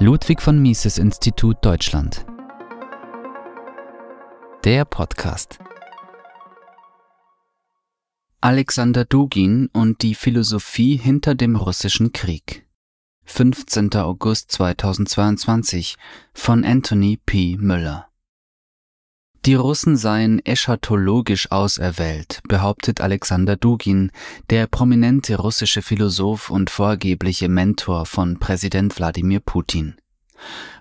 Ludwig von Mises Institut Deutschland. Der Podcast. Alexander Dugin und die Philosophie hinter dem russischen Krieg. 15. August 2022 von Anthony P. Müller. Die Russen seien eschatologisch auserwählt, behauptet Alexander Dugin, der prominente russische Philosoph und vorgebliche Mentor von Präsident Wladimir Putin.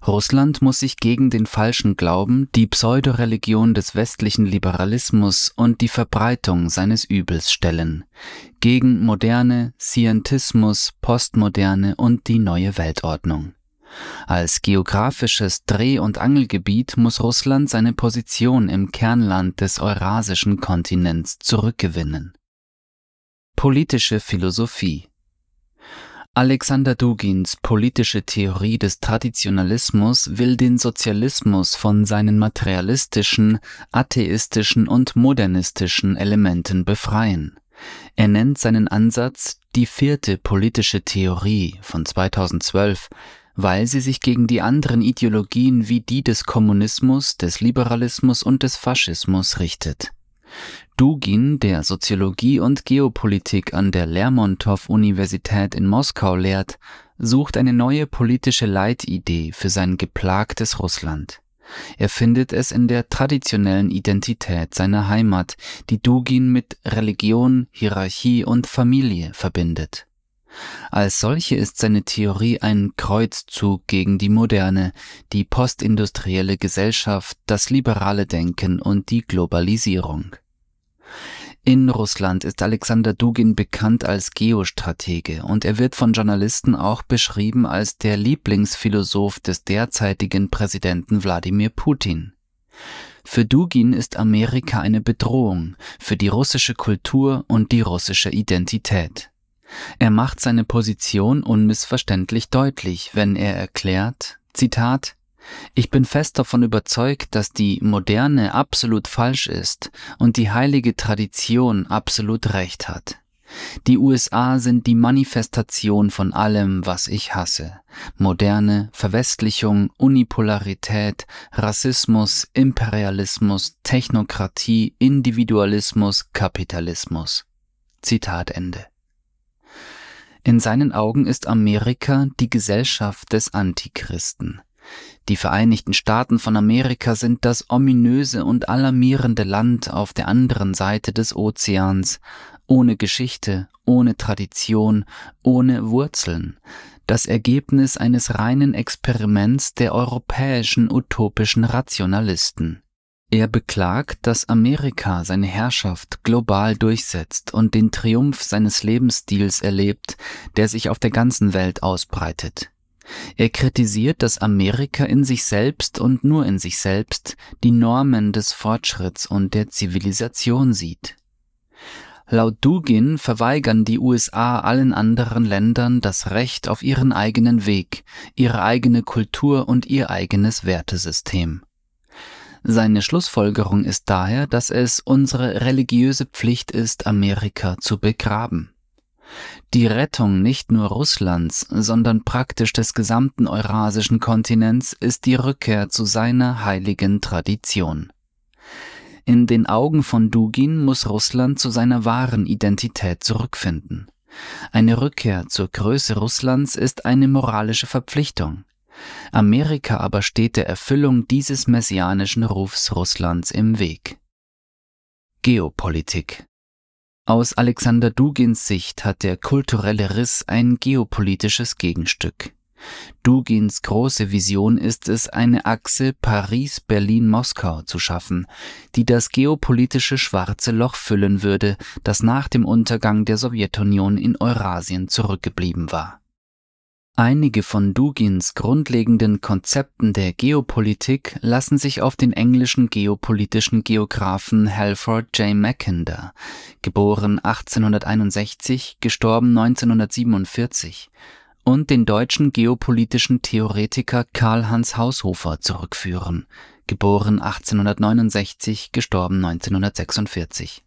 Russland muss sich gegen den falschen Glauben, die Pseudoreligion des westlichen Liberalismus und die Verbreitung seines Übels stellen, gegen Moderne, Scientismus, Postmoderne und die neue Weltordnung. Als geografisches Dreh- und Angelgebiet muss Russland seine Position im Kernland des eurasischen Kontinents zurückgewinnen. Politische Philosophie Alexander Dugins politische Theorie des Traditionalismus will den Sozialismus von seinen materialistischen, atheistischen und modernistischen Elementen befreien. Er nennt seinen Ansatz die vierte politische Theorie von 2012 weil sie sich gegen die anderen Ideologien wie die des Kommunismus, des Liberalismus und des Faschismus richtet. Dugin, der Soziologie und Geopolitik an der Lermontow-Universität in Moskau lehrt, sucht eine neue politische Leitidee für sein geplagtes Russland. Er findet es in der traditionellen Identität seiner Heimat, die Dugin mit Religion, Hierarchie und Familie verbindet. Als solche ist seine Theorie ein Kreuzzug gegen die moderne, die postindustrielle Gesellschaft, das liberale Denken und die Globalisierung. In Russland ist Alexander Dugin bekannt als Geostratege und er wird von Journalisten auch beschrieben als der Lieblingsphilosoph des derzeitigen Präsidenten Wladimir Putin. Für Dugin ist Amerika eine Bedrohung für die russische Kultur und die russische Identität. Er macht seine Position unmissverständlich deutlich, wenn er erklärt, Zitat, ich bin fest davon überzeugt, dass die Moderne absolut falsch ist und die heilige Tradition absolut recht hat. Die USA sind die Manifestation von allem, was ich hasse. Moderne, Verwestlichung, Unipolarität, Rassismus, Imperialismus, Technokratie, Individualismus, Kapitalismus. Zitat Ende. In seinen Augen ist Amerika die Gesellschaft des Antichristen. Die Vereinigten Staaten von Amerika sind das ominöse und alarmierende Land auf der anderen Seite des Ozeans, ohne Geschichte, ohne Tradition, ohne Wurzeln, das Ergebnis eines reinen Experiments der europäischen utopischen Rationalisten. Er beklagt, dass Amerika seine Herrschaft global durchsetzt und den Triumph seines Lebensstils erlebt, der sich auf der ganzen Welt ausbreitet. Er kritisiert, dass Amerika in sich selbst und nur in sich selbst die Normen des Fortschritts und der Zivilisation sieht. Laut Dugin verweigern die USA allen anderen Ländern das Recht auf ihren eigenen Weg, ihre eigene Kultur und ihr eigenes Wertesystem. Seine Schlussfolgerung ist daher, dass es unsere religiöse Pflicht ist, Amerika zu begraben. Die Rettung nicht nur Russlands, sondern praktisch des gesamten eurasischen Kontinents ist die Rückkehr zu seiner heiligen Tradition. In den Augen von Dugin muss Russland zu seiner wahren Identität zurückfinden. Eine Rückkehr zur Größe Russlands ist eine moralische Verpflichtung, Amerika aber steht der Erfüllung dieses messianischen Rufs Russlands im Weg. Geopolitik Aus Alexander Dugins Sicht hat der kulturelle Riss ein geopolitisches Gegenstück. Dugins große Vision ist es, eine Achse Paris-Berlin-Moskau zu schaffen, die das geopolitische schwarze Loch füllen würde, das nach dem Untergang der Sowjetunion in Eurasien zurückgeblieben war. Einige von Dugins grundlegenden Konzepten der Geopolitik lassen sich auf den englischen geopolitischen Geographen Halford J. Mackinder, geboren 1861, gestorben 1947, und den deutschen geopolitischen Theoretiker Karl Hans Haushofer zurückführen, geboren 1869, gestorben 1946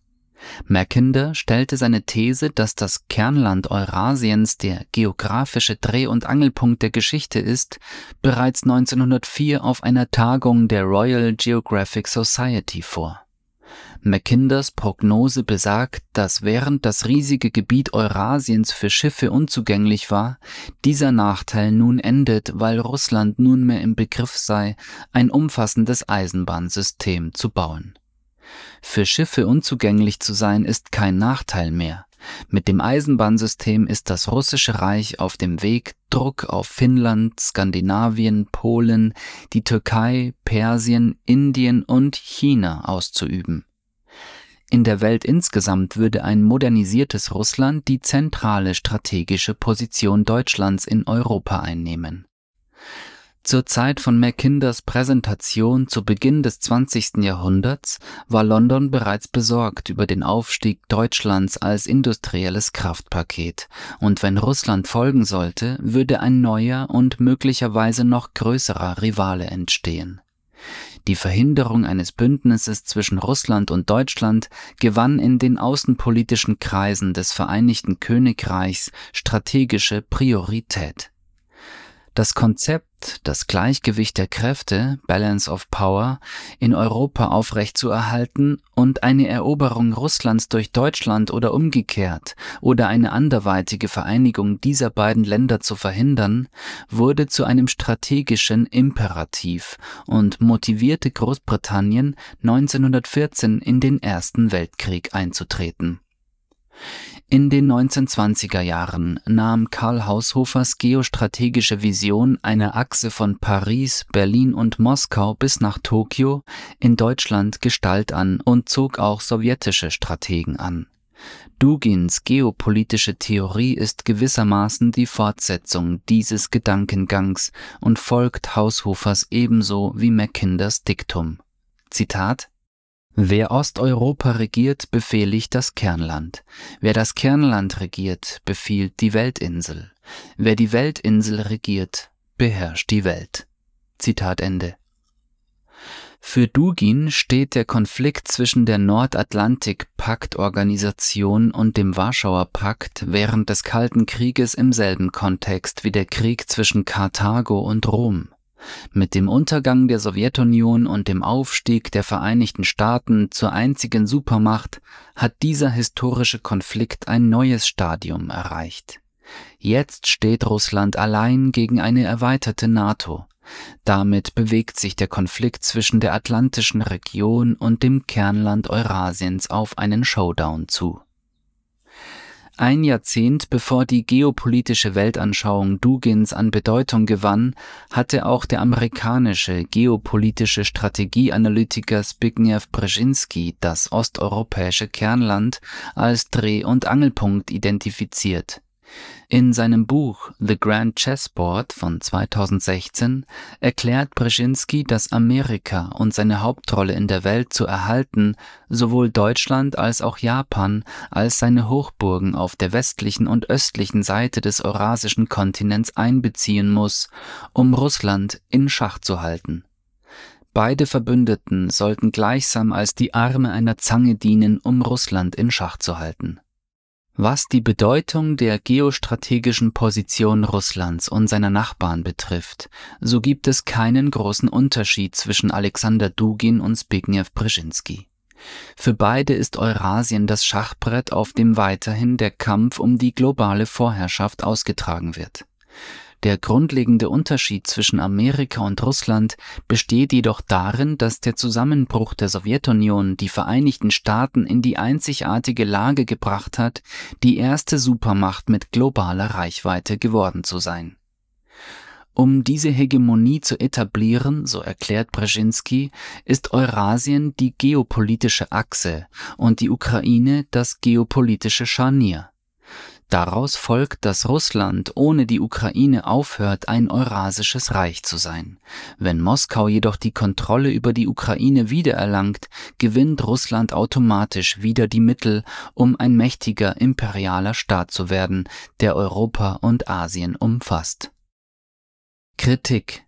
Mackinder stellte seine These, dass das Kernland Eurasiens der geografische Dreh- und Angelpunkt der Geschichte ist, bereits 1904 auf einer Tagung der Royal Geographic Society vor. Mackinders Prognose besagt, dass während das riesige Gebiet Eurasiens für Schiffe unzugänglich war, dieser Nachteil nun endet, weil Russland nunmehr im Begriff sei, ein umfassendes Eisenbahnsystem zu bauen für Schiffe unzugänglich zu sein ist kein Nachteil mehr. Mit dem Eisenbahnsystem ist das russische Reich auf dem Weg, Druck auf Finnland, Skandinavien, Polen, die Türkei, Persien, Indien und China auszuüben. In der Welt insgesamt würde ein modernisiertes Russland die zentrale strategische Position Deutschlands in Europa einnehmen. Zur Zeit von Mackinders Präsentation zu Beginn des 20. Jahrhunderts war London bereits besorgt über den Aufstieg Deutschlands als industrielles Kraftpaket, und wenn Russland folgen sollte, würde ein neuer und möglicherweise noch größerer Rivale entstehen. Die Verhinderung eines Bündnisses zwischen Russland und Deutschland gewann in den außenpolitischen Kreisen des Vereinigten Königreichs strategische Priorität. Das Konzept, das Gleichgewicht der Kräfte, Balance of Power, in Europa aufrechtzuerhalten und eine Eroberung Russlands durch Deutschland oder umgekehrt oder eine anderweitige Vereinigung dieser beiden Länder zu verhindern, wurde zu einem strategischen Imperativ und motivierte Großbritannien 1914 in den Ersten Weltkrieg einzutreten. In den 1920er Jahren nahm Karl Haushofers geostrategische Vision eine Achse von Paris, Berlin und Moskau bis nach Tokio in Deutschland Gestalt an und zog auch sowjetische Strategen an. Dugins geopolitische Theorie ist gewissermaßen die Fortsetzung dieses Gedankengangs und folgt Haushofers ebenso wie Mackinders Diktum. Zitat Wer Osteuropa regiert, befehligt das Kernland. Wer das Kernland regiert, befiehlt die Weltinsel. Wer die Weltinsel regiert, beherrscht die Welt. Zitat Ende. Für Dugin steht der Konflikt zwischen der nordatlantik paktorganisation und dem Warschauer Pakt während des Kalten Krieges im selben Kontext wie der Krieg zwischen Karthago und Rom. Mit dem Untergang der Sowjetunion und dem Aufstieg der Vereinigten Staaten zur einzigen Supermacht hat dieser historische Konflikt ein neues Stadium erreicht. Jetzt steht Russland allein gegen eine erweiterte NATO. Damit bewegt sich der Konflikt zwischen der atlantischen Region und dem Kernland Eurasiens auf einen Showdown zu. Ein Jahrzehnt bevor die geopolitische Weltanschauung Dugins an Bedeutung gewann, hatte auch der amerikanische geopolitische Strategieanalytiker Zbigniew Brzezinski das osteuropäische Kernland als Dreh- und Angelpunkt identifiziert in seinem Buch The Grand Chessboard von 2016 erklärt Brzezinski, dass Amerika und seine Hauptrolle in der Welt zu erhalten sowohl Deutschland als auch Japan als seine Hochburgen auf der westlichen und östlichen Seite des eurasischen Kontinents einbeziehen muss, um Russland in Schach zu halten. Beide Verbündeten sollten gleichsam als die Arme einer Zange dienen, um Russland in Schach zu halten was die Bedeutung der geostrategischen Position Russlands und seiner Nachbarn betrifft, so gibt es keinen großen Unterschied zwischen Alexander Dugin und Zbigniew Brzezinski. Für beide ist Eurasien das Schachbrett, auf dem weiterhin der Kampf um die globale Vorherrschaft ausgetragen wird. Der grundlegende Unterschied zwischen Amerika und Russland besteht jedoch darin, dass der Zusammenbruch der Sowjetunion die Vereinigten Staaten in die einzigartige Lage gebracht hat, die erste Supermacht mit globaler Reichweite geworden zu sein. Um diese Hegemonie zu etablieren, so erklärt Brzezinski, ist Eurasien die geopolitische Achse und die Ukraine das geopolitische Scharnier. Daraus folgt, dass Russland ohne die Ukraine aufhört, ein eurasisches Reich zu sein. Wenn Moskau jedoch die Kontrolle über die Ukraine wiedererlangt, gewinnt Russland automatisch wieder die Mittel, um ein mächtiger imperialer Staat zu werden, der Europa und Asien umfasst. Kritik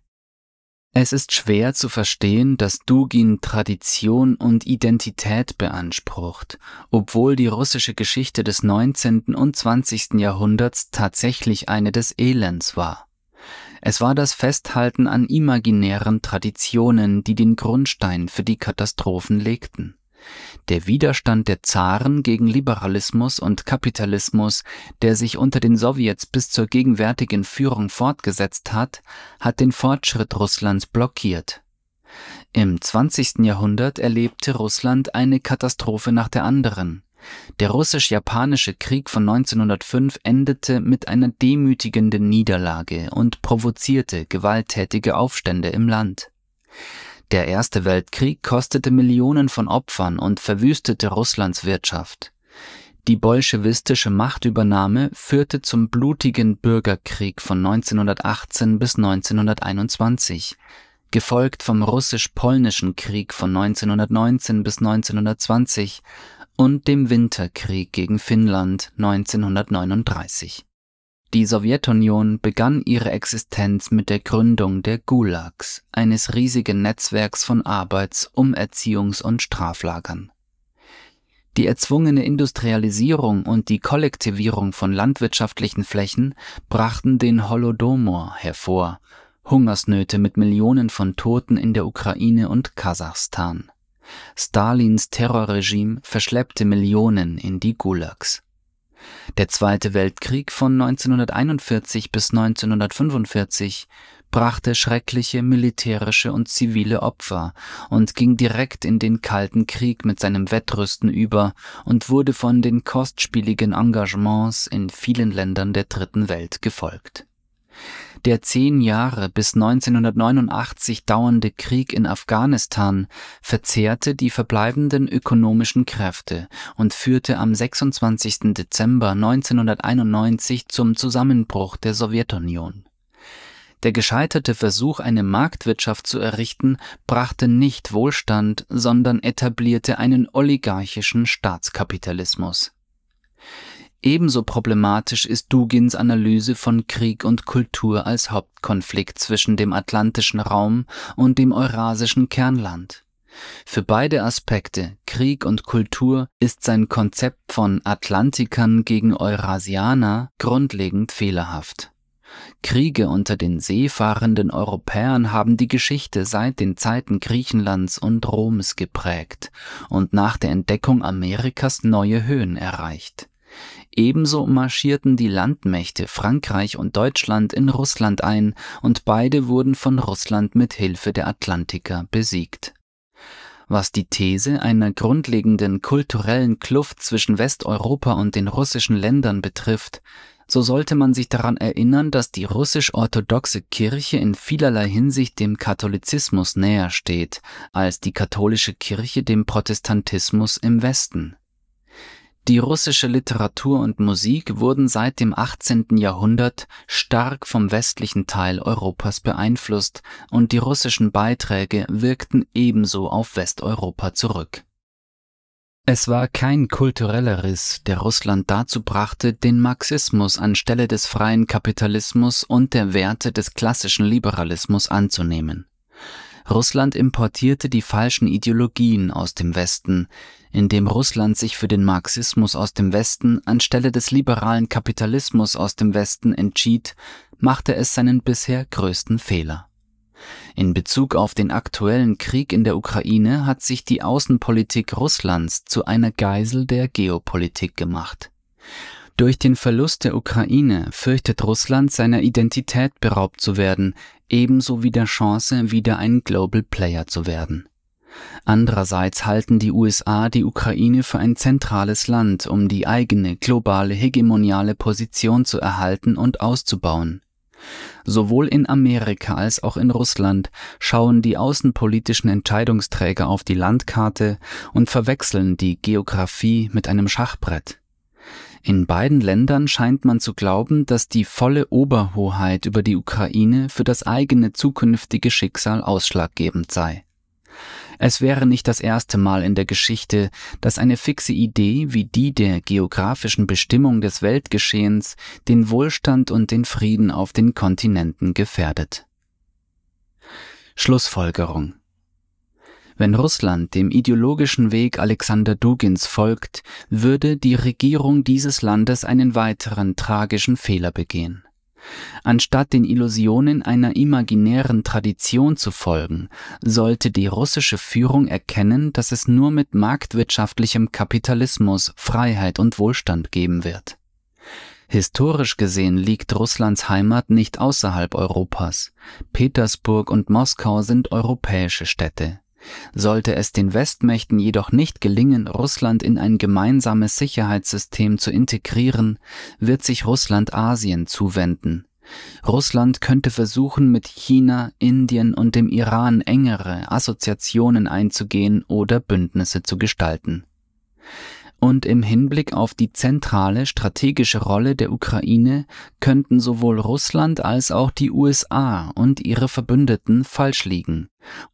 es ist schwer zu verstehen, dass Dugin Tradition und Identität beansprucht, obwohl die russische Geschichte des 19. und 20. Jahrhunderts tatsächlich eine des Elends war. Es war das Festhalten an imaginären Traditionen, die den Grundstein für die Katastrophen legten der Widerstand der Zaren gegen Liberalismus und Kapitalismus, der sich unter den Sowjets bis zur gegenwärtigen Führung fortgesetzt hat, hat den Fortschritt Russlands blockiert. Im 20. Jahrhundert erlebte Russland eine Katastrophe nach der anderen. Der russisch-japanische Krieg von 1905 endete mit einer demütigenden Niederlage und provozierte gewalttätige Aufstände im Land. Der Erste Weltkrieg kostete Millionen von Opfern und verwüstete Russlands Wirtschaft. Die bolschewistische Machtübernahme führte zum blutigen Bürgerkrieg von 1918 bis 1921, gefolgt vom russisch-polnischen Krieg von 1919 bis 1920 und dem Winterkrieg gegen Finnland 1939. Die Sowjetunion begann ihre Existenz mit der Gründung der Gulags, eines riesigen Netzwerks von Arbeits-, Umerziehungs- und Straflagern. Die erzwungene Industrialisierung und die Kollektivierung von landwirtschaftlichen Flächen brachten den Holodomor hervor, Hungersnöte mit Millionen von Toten in der Ukraine und Kasachstan. Stalins Terrorregime verschleppte Millionen in die Gulags. Der Zweite Weltkrieg von 1941 bis 1945 brachte schreckliche militärische und zivile Opfer und ging direkt in den Kalten Krieg mit seinem Wettrüsten über und wurde von den kostspieligen Engagements in vielen Ländern der Dritten Welt gefolgt der zehn Jahre bis 1989 dauernde Krieg in Afghanistan verzehrte die verbleibenden ökonomischen Kräfte und führte am 26. Dezember 1991 zum Zusammenbruch der Sowjetunion. Der gescheiterte Versuch, eine Marktwirtschaft zu errichten, brachte nicht Wohlstand, sondern etablierte einen oligarchischen Staatskapitalismus. Ebenso problematisch ist Dugins Analyse von Krieg und Kultur als Hauptkonflikt zwischen dem atlantischen Raum und dem eurasischen Kernland. Für beide Aspekte, Krieg und Kultur, ist sein Konzept von Atlantikern gegen Eurasianer grundlegend fehlerhaft. Kriege unter den seefahrenden Europäern haben die Geschichte seit den Zeiten Griechenlands und Roms geprägt und nach der Entdeckung Amerikas neue Höhen erreicht. Ebenso marschierten die Landmächte Frankreich und Deutschland in Russland ein und beide wurden von Russland mit Hilfe der Atlantiker besiegt. Was die These einer grundlegenden kulturellen Kluft zwischen Westeuropa und den russischen Ländern betrifft, so sollte man sich daran erinnern, dass die russisch-orthodoxe Kirche in vielerlei Hinsicht dem Katholizismus näher steht als die katholische Kirche dem Protestantismus im Westen. Die russische Literatur und Musik wurden seit dem 18. Jahrhundert stark vom westlichen Teil Europas beeinflusst und die russischen Beiträge wirkten ebenso auf Westeuropa zurück. Es war kein kultureller Riss, der Russland dazu brachte, den Marxismus anstelle des freien Kapitalismus und der Werte des klassischen Liberalismus anzunehmen. Russland importierte die falschen Ideologien aus dem Westen, indem Russland sich für den Marxismus aus dem Westen anstelle des liberalen Kapitalismus aus dem Westen entschied, machte es seinen bisher größten Fehler. In Bezug auf den aktuellen Krieg in der Ukraine hat sich die Außenpolitik Russlands zu einer Geisel der Geopolitik gemacht. Durch den Verlust der Ukraine fürchtet Russland seiner Identität beraubt zu werden, ebenso wie der Chance, wieder ein Global Player zu werden. Andererseits halten die USA die Ukraine für ein zentrales Land, um die eigene globale hegemoniale Position zu erhalten und auszubauen. Sowohl in Amerika als auch in Russland schauen die außenpolitischen Entscheidungsträger auf die Landkarte und verwechseln die Geographie mit einem Schachbrett. In beiden Ländern scheint man zu glauben, dass die volle Oberhoheit über die Ukraine für das eigene zukünftige Schicksal ausschlaggebend sei. Es wäre nicht das erste Mal in der Geschichte, dass eine fixe Idee wie die der geografischen Bestimmung des Weltgeschehens den Wohlstand und den Frieden auf den Kontinenten gefährdet. Schlussfolgerung wenn Russland dem ideologischen Weg Alexander Dugins folgt, würde die Regierung dieses Landes einen weiteren tragischen Fehler begehen. Anstatt den Illusionen einer imaginären Tradition zu folgen, sollte die russische Führung erkennen, dass es nur mit marktwirtschaftlichem Kapitalismus Freiheit und Wohlstand geben wird. Historisch gesehen liegt Russlands Heimat nicht außerhalb Europas. Petersburg und Moskau sind europäische Städte. Sollte es den Westmächten jedoch nicht gelingen, Russland in ein gemeinsames Sicherheitssystem zu integrieren, wird sich Russland Asien zuwenden. Russland könnte versuchen, mit China, Indien und dem Iran engere Assoziationen einzugehen oder Bündnisse zu gestalten und im Hinblick auf die zentrale strategische Rolle der Ukraine könnten sowohl Russland als auch die USA und ihre Verbündeten falsch liegen,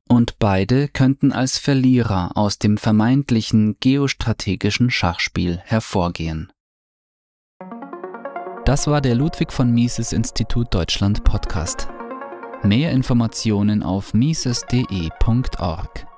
und beide könnten als Verlierer aus dem vermeintlichen geostrategischen Schachspiel hervorgehen. Das war der Ludwig von Mises Institut Deutschland Podcast. Mehr Informationen auf mises.de.org.